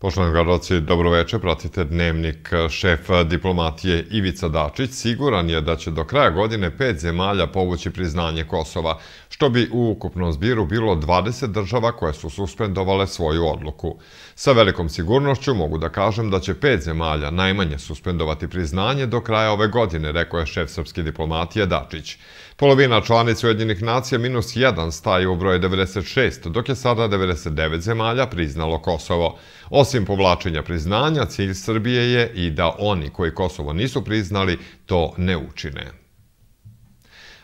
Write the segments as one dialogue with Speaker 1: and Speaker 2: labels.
Speaker 1: Poštovani gledalci, dobroveče, pratite dnevnik eh, šef eh, diplomatije Ivica Dačić. Siguran je da će do kraja godine pet zemalja povući priznanje Kosova, što bi u ukupnom zbiru bilo 20 država koje su suspendovale svoju odluku. Sa velikom sigurnošću mogu da kažem da će pet zemalja najmanje suspendovati priznanje do kraja ove godine, rekao je šef srpske diplomatije Dačić. Dačić. Polovina članice Ujedinih nacija minus 1 staje u broje 96, dok je sada 99 zemalja priznalo Kosovo. Osim povlačenja priznanja, cilj Srbije je i da oni koji Kosovo nisu priznali to ne učine.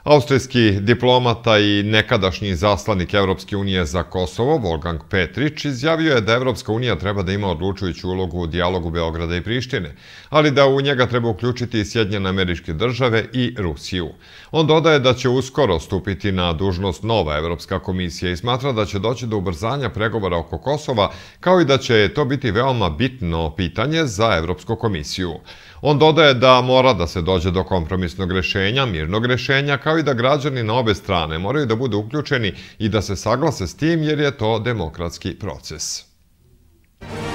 Speaker 1: Austrijski diplomata i nekadašnji zaslanik Evropske unije za Kosovo, Volgang Petrić, izjavio je da Evropska unija treba da ima odlučujuću ulogu u dialogu Beograda i Prištine, ali da u njega treba uključiti i Sjedinjene američke države i Rusiju. On dodaje da će uskoro stupiti na dužnost nova Evropska komisija i smatra da će doći do ubrzanja pregovora oko Kosova, kao i da će to biti veoma bitno pitanje za Evropsku komisiju. On dodaje da mora da se dođe do kompromisnog rešenja, mirnog rešenja, kao kao i da građani na obe strane moraju da budu uključeni i da se saglase s tim jer je to demokratski proces. Thank you.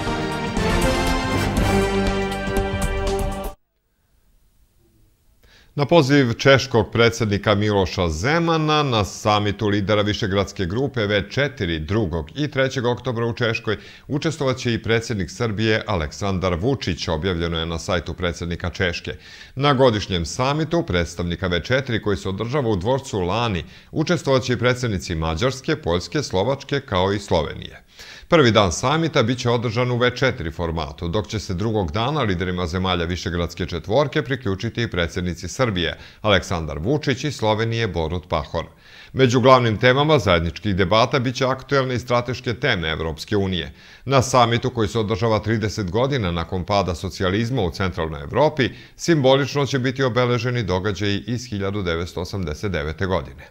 Speaker 1: Na poziv češkog predsjednika Miloša Zemana na samitu lidera Višegradske grupe V4 2. i 3. oktobra u Češkoj učestovaće i predsjednik Srbije Aleksandar Vučić, objavljeno je na sajtu predsjednika Češke. Na godišnjem samitu predstavnika V4 koji se održava u dvorcu Lani učestovaće i predsjednici Mađarske, Poljske, Slovačke kao i Slovenije. Prvi dan samita biće održan u V4 formatu, dok će se drugog dana liderima zemalja Višegradske četvorke priključiti i predsjednici Srbije, Aleksandar Vučić i Slovenije Borut Pahor. Među glavnim temama zajedničkih debata biće aktuelne i strateške teme Evropske unije. Na samitu koji se održava 30 godina nakon pada socijalizma u centralnoj Evropi, simbolično će biti obeleženi događaj iz 1989. godine.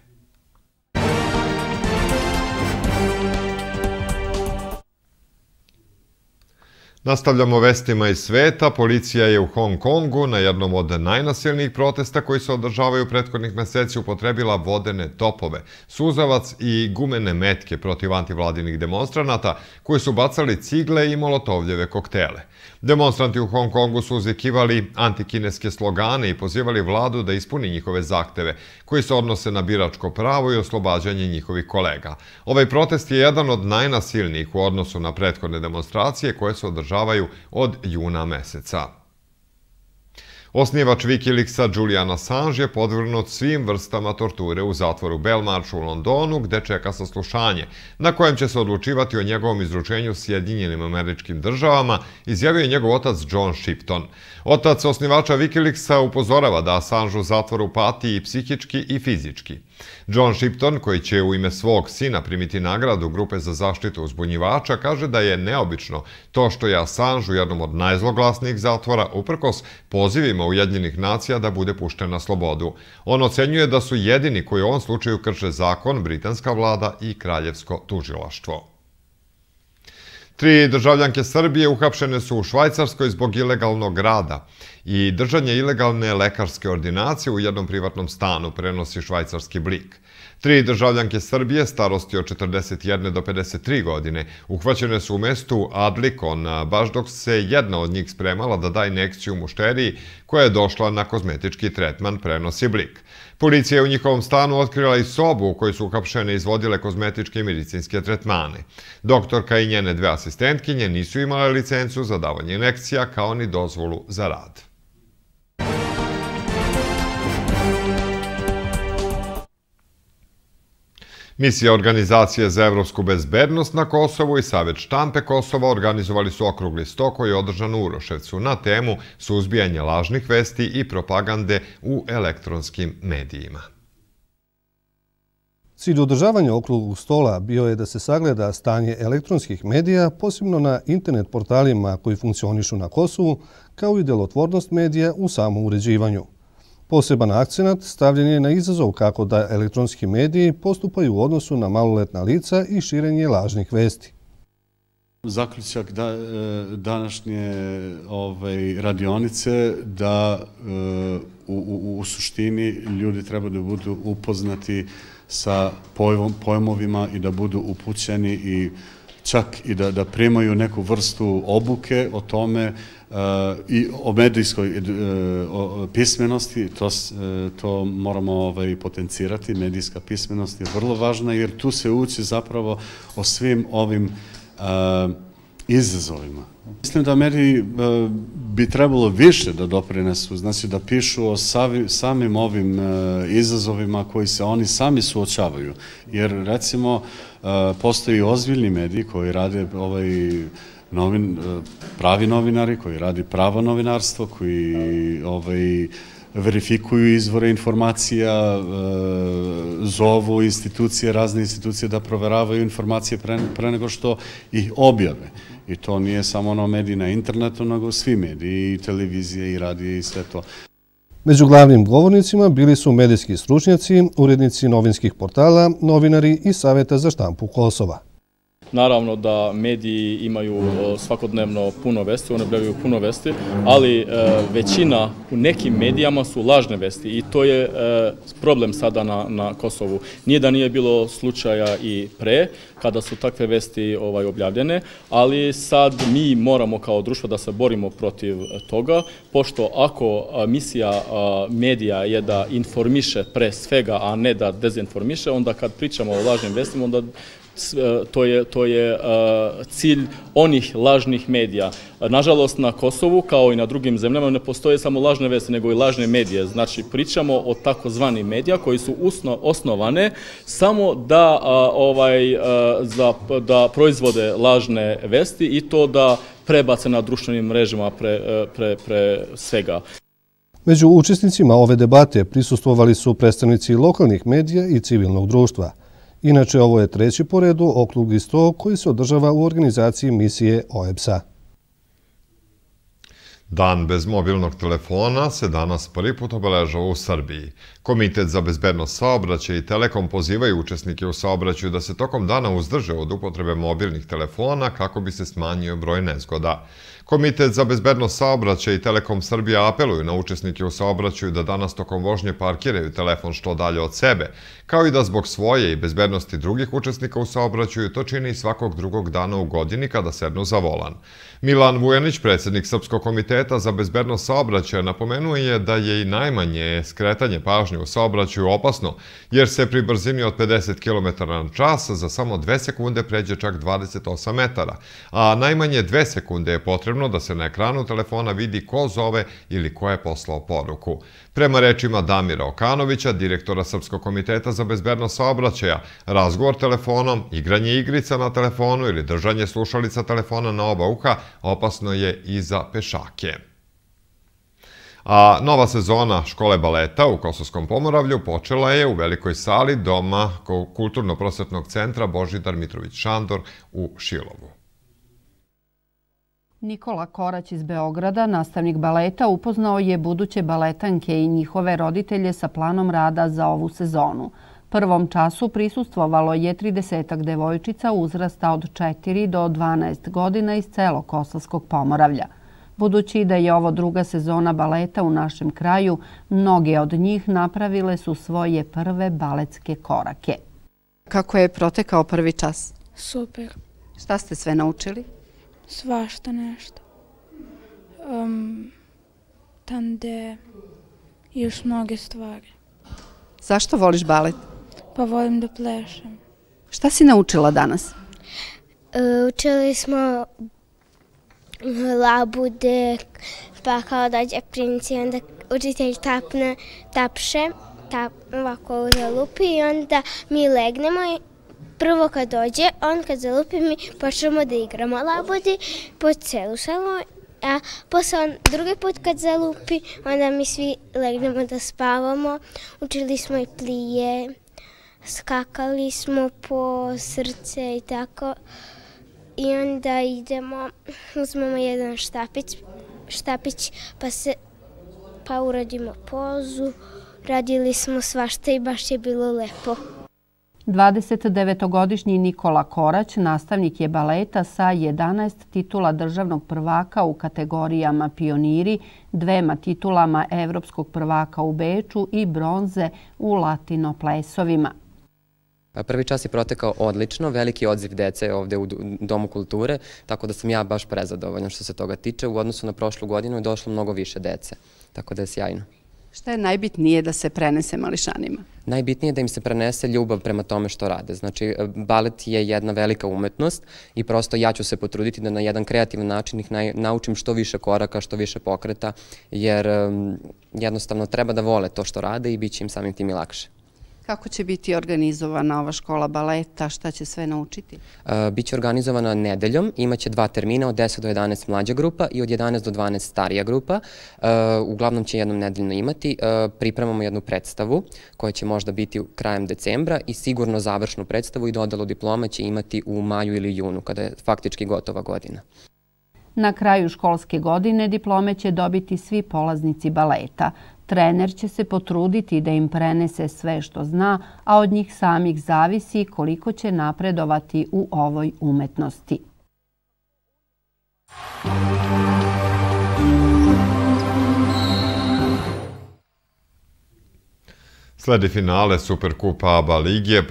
Speaker 1: Nastavljamo vestima iz sveta. Policija je u Hong Kongu na jednom od najnasilnijih protesta koji se održavaju prethodnih meseci upotrebila vodene topove, suzavac i gumene metke protiv antivladinih demonstranata koji su bacali cigle i molotovljeve koktele. Demonstranti u Hong Kongu su uzvikivali antikineske slogane i pozivali vladu da ispuni njihove zakteve koji se odnose na biračko pravo i oslobađanje njihovih kolega. Ovaj protest je jedan od najnasilnijih u odnosu na prethodne demonstracije koje su održavaju održavaju od juna meseca. Osnivač Wikileaksa Julian Assange je podvrnut svim vrstama torture u zatvoru Belmarch u Londonu gde čeka saslušanje, na kojem će se odlučivati o njegovom izručenju s jedinjenim američkim državama, izjavio je njegov otac John Shipton. Otac osnivača Wikileaksa upozorava da Assange u zatvoru pati i psihički i fizički. John Shipton, koji će u ime svog sina primiti nagradu Grupe za zaštitu uzbunjivača, kaže da je neobično to što je Assange u jednom od najzloglasnijih zatvora, uprkos pozivima Ujedinjenih nacija da bude pušten na slobodu. On ocenjuje da su jedini koji u ovom slučaju krše zakon, britanska vlada i kraljevsko tužilaštvo. Tri državljanke Srbije uhapšene su u Švajcarskoj zbog ilegalnog rada i držanje ilegalne lekarske ordinacije u jednom privatnom stanu, prenosi švajcarski blik. Tri državljanke Srbije, starosti od 41 do 53 godine, uhvaćene su u mestu Adlikon, baš dok se jedna od njih spremala da daje nekciju mušteriji koja je došla na kozmetički tretman prenosi blik. Policija je u njihovom stanu otkrila i sobu u kojoj su ukapšene izvodile kozmetičke i medicinske tretmane. Doktorka i njene dve asistentkinje nisu imale licencu za davanje nekcija kao ni dozvolu za rad. Misija Organizacije za evropsku bezbednost na Kosovu i Savjet štampe Kosova organizovali su okrugli sto koji je održan u Uroševcu na temu suzbijanje lažnih vesti i propagande u elektronskim medijima.
Speaker 2: Cilj održavanja okrugu stola bio je da se sagleda stanje elektronskih medija, posebno na internet portalima koji funkcionišu na Kosovu, kao i delotvornost medija u samom uređivanju. Poseban akcenat stavljen je na izazov kako da elektronski mediji postupaju u odnosu na maloletna lica i širenje lažnih vesti. Zaključak e, današnje ovaj, radionice da e, u suštini ljudi treba da budu upoznati sa pojmovima i da budu upućeni i čak i da primaju neku vrstu obuke o tome uh, i o medijskoj e, pismenosti, to, e, to moramo ovaj, potencirati, medijska pismenost je vrlo važna jer tu se uči zapravo o svim ovim e, izazovima. Mislim da mediji bi trebalo više da doprinesu, znači da pišu o samim ovim izazovima koji se oni sami suočavaju. Jer recimo uh, postoji ozbiljni mediji koji rade ovaj uh, novin, e, pravi novinari koji radi pravo novinarstvo, koji ovaj, verifikuju izvore informacija, e, zovu institucije, razne institucije da proveravaju informacije pre, nego što ih objave. I to nije samo ono mediji na internetu, nego svi mediji, i televizije, i radije i sve to. Među glavnim govornicima bili su medijski stručnjaci, urednici novinskih portala, novinari i Saveta za štampu Kosova.
Speaker 3: Naravno da mediji imaju svakodnevno puno vesti, one brevaju puno vesti, ali e, većina u nekim medijama su lažne vesti i to je e, problem sada na Kosovu. Nije da nije bilo slučaja i pre kada su takve vesti ovaj, objavljene, ali sad mi moramo kao društvo da se borimo protiv toga, pošto ako misija medija je da informiše pre svega, a ne da dezinformiše, onda kad pričamo o lažnim vestima, onda E, to je, to je e, cilj onih lažnih medija. Nažalost, na Kosovu, kao i na drugim zemljama, ne postoje samo lažne veze, nego i lažne medije. Znači, pričamo o takozvanim medija koji su usno, osnovane samo da, ovaj, e, za, da proizvode lažne vesti i to da prebace na društvenim mrežima pre, pre, pre svega.
Speaker 2: Među učesnicima ove debate prisustovali su predstavnici lokalnih medija i civilnog društva. Inače, ovo je treći po redu okrugli sto koji se održava u organizaciji misije OEPS-a.
Speaker 1: Dan bez mobilnog telefona se danas prvi put obeležao u Srbiji. Komitet za bezbednost saobraćaja i Telekom pozivaju učesnike u saobraćaju da se tokom dana uzdrže od upotrebe mobilnih telefona kako bi se smanjio broj nezgoda. Komitet za bezbednost saobraćaja i Telekom Srbija apeluju na učesnike u saobraćaju da danas tokom vožnje parkiraju telefon što dalje od sebe, kao i da zbog svoje i bezbednosti drugih učesnika u saobraćaju to čini svakog drugog dana u godini kada sednu za volan. Milan Vujanić, predsjednik Srpskog komiteta za bezbednost saobraćaja, napomenuo je da je i najmanje skretanje pažnje u saobraćaju opasno, jer se pri brzini od 50 km na čas za samo 2 sekunde pređe čak 28 metara, a najmanje 2 sekunde je potrebno potrebno da se na ekranu telefona vidi ko zove ili ko je poslao poruku. Prema rečima Damira Okanovića, direktora Srpskog komiteta za bezbernost saobraćaja, razgovor telefonom, igranje igrica na telefonu ili držanje slušalica telefona na oba uha opasno je i za pešake. A nova sezona škole baleta u Kosovskom pomoravlju počela je u velikoj sali doma Kulturno-prosvetnog centra Božidar Mitrović Šandor u Šilovu.
Speaker 4: Nikola Korać iz Beograda, nastavnik baleta, upoznao je buduće baletanke i njihove roditelje sa planom rada za ovu sezonu. Prvom času prisustvovalo je 30 devojčica uzrasta od 4 do 12 godina iz celo Kosovskog pomoravlja. Budući da je ovo druga sezona baleta u našem kraju, mnoge od njih napravile su svoje prve baletske korake. Kako je protekao prvi čas? Super. Šta ste sve naučili?
Speaker 3: svašta nešto. Um, tam i još mnoge stvari.
Speaker 4: Zašto voliš balet?
Speaker 3: Pa volim da plešem.
Speaker 4: Šta si naučila danas?
Speaker 3: E, učili smo
Speaker 2: labude, pa kao dađe princ i onda učitelj tapne, tapše, tap, ovako uzalupi i onda mi legnemo prvo kad dođe, on kad zalupi mi, počnemo da igramo labodi po celu salu. A posle on drugi put kad zalupi, onda mi svi legnemo da spavamo. Učili smo i plije, skakali smo po srce i tako. I onda idemo, uzmemo jedan štapić, štapić pa se pa uradimo pozu. Radili smo svašta i baš je bilo lepo.
Speaker 4: 29-godišnji Nikola Korać, nastavnik je baleta sa 11 titula državnog prvaka u kategorijama pioniri, dvema titulama evropskog prvaka u Beču i bronze u latinoplesovima. Pa prvi čas je protekao odlično, veliki odziv dece ovde u Domu kulture, tako da sam ja baš prezadovoljan što se toga tiče. U odnosu na prošlu godinu je došlo mnogo više dece, tako da je sjajno. Šta je najbitnije da se prenese mališanima? Najbitnije je da im se prenese ljubav prema tome što rade. Znači, e, balet je jedna velika umetnost i prosto ja ću se potruditi da na jedan kreativan način ih naučim što više koraka, što više pokreta, jer jednostavno treba da vole to što rade i bit će im samim tim i lakše. Kako će biti organizovana ova škola baleta? Šta će sve naučiti? E, biće organizovana nedeljom. Imaće dva termina od 10 do 11 mlađa grupa i od 11 do 12 starija grupa. E, uglavnom će jednom nedeljno imati. E, pripremamo jednu predstavu koja će možda biti krajem decembra i sigurno završnu predstavu i dodalo diploma će imati u maju ili junu kada je faktički gotova godina. Na kraju školske godine diplome će dobiti svi polaznici baleta. Trener će se potruditi da im prenese sve što zna, a od njih samih zavisi koliko će napredovati u ovoj umetnosti.
Speaker 1: Sledi finale Superkupa ABA Ligije,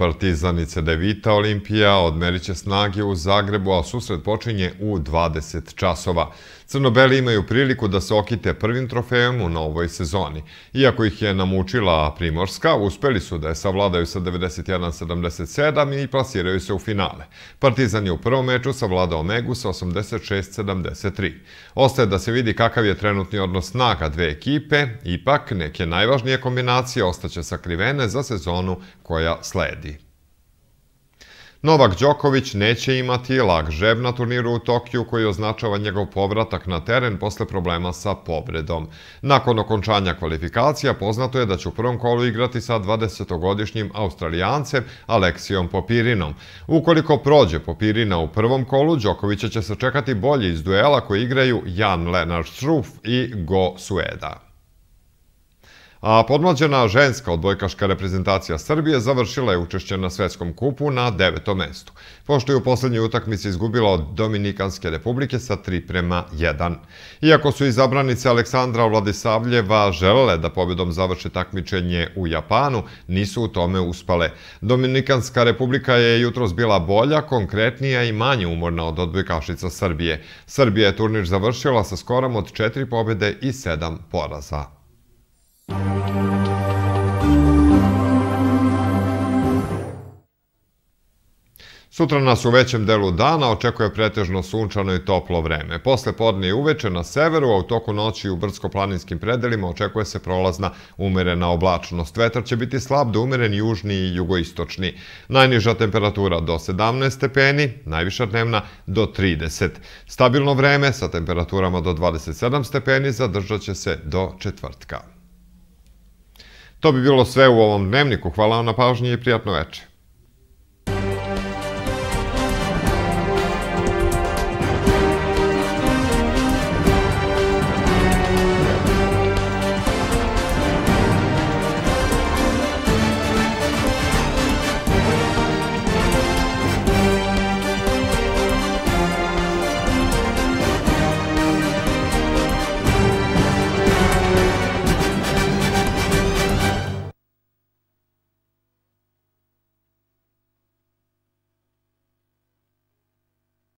Speaker 1: i Cedevita Olimpija odmerit će snage u Zagrebu, a susret počinje u 20 časova. Crnobeli imaju priliku da se okite prvim trofejom u novoj sezoni. Iako ih je namučila Primorska, uspeli su da je savladaju sa 91-77 i plasiraju se u finale. Partizan je u prvom meču savladao Megu sa 86-73. Ostaje da se vidi kakav je trenutni odnos snaga dve ekipe, ipak neke najvažnije kombinacije ostaće sakrivene za sezonu koja sledi. Novak Đoković neće imati lag žeb na turniru u Tokiju koji označava njegov povratak na teren posle problema sa povredom. Nakon okončanja kvalifikacija poznato je da će u prvom kolu igrati sa 20-godišnjim australijancem Aleksijom Popirinom. Ukoliko prođe Popirina u prvom kolu, Đokovića će se čekati bolje iz duela koji igraju Jan Lenar Štruf i Go Sueda. A podmlađena ženska odbojkaška reprezentacija Srbije završila je učešće na svetskom kupu na devetom mestu, pošto je u poslednjoj utakmici izgubila od Dominikanske republike sa 3 prema 1. Iako su i zabranice Aleksandra Vladisavljeva želele da pobedom završe takmičenje u Japanu, nisu u tome uspale. Dominikanska republika je jutros bila bolja, konkretnija i manje umorna od odbojkašica Srbije. Srbije je turnič završila sa skorom od 4 pobede i 7 poraza. Sutra nas u većem delu dana očekuje pretežno sunčano i toplo vreme. Posle podne i uveče na severu, a u toku noći u brdsko-planinskim predelima očekuje se prolazna umerena oblačnost. Vetar će biti slab da umeren južni i jugoistočni. Najniža temperatura do 17 stepeni, najviša dnevna do 30. Stabilno vreme sa temperaturama do 27 stepeni zadržat će se do četvrtka. To bi bilo sve u ovom dnevniku. Hvala vam na pažnji i prijatno večer.